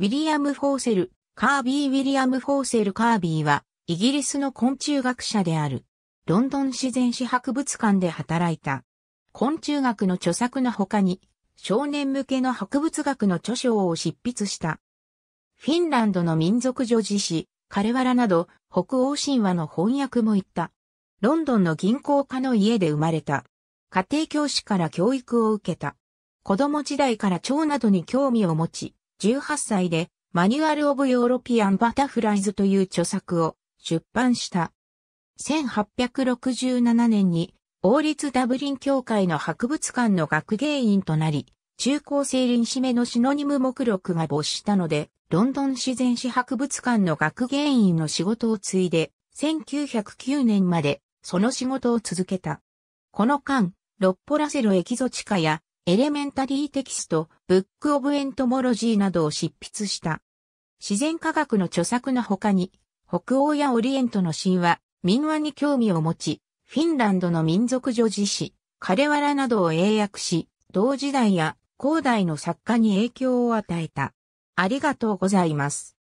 ウィリアム・フォーセル、カービー・ウィリアム・フォーセル・カービーは、イギリスの昆虫学者である。ロンドン自然史博物館で働いた。昆虫学の著作の他に、少年向けの博物学の著書を執筆した。フィンランドの民族女児史、カルワラなど、北欧神話の翻訳も言った。ロンドンの銀行家の家で生まれた。家庭教師から教育を受けた。子供時代から蝶などに興味を持ち、18歳でマニュアル・オブ・ヨーロピアン・バタフライズという著作を出版した。1867年に王立ダブリン協会の博物館の学芸員となり、中高生臨締めのシノニム目録が没したので、ロンドン自然史博物館の学芸員の仕事を継いで、1909年までその仕事を続けた。この間、ロッポラセロエキゾチカやエレメンタリーテキスト、ブックオブエントモロジーなどを執筆した。自然科学の著作の他に、北欧やオリエントの神話、民話に興味を持ち、フィンランドの民族女子史、カレワラなどを英訳し、同時代や後代の作家に影響を与えた。ありがとうございます。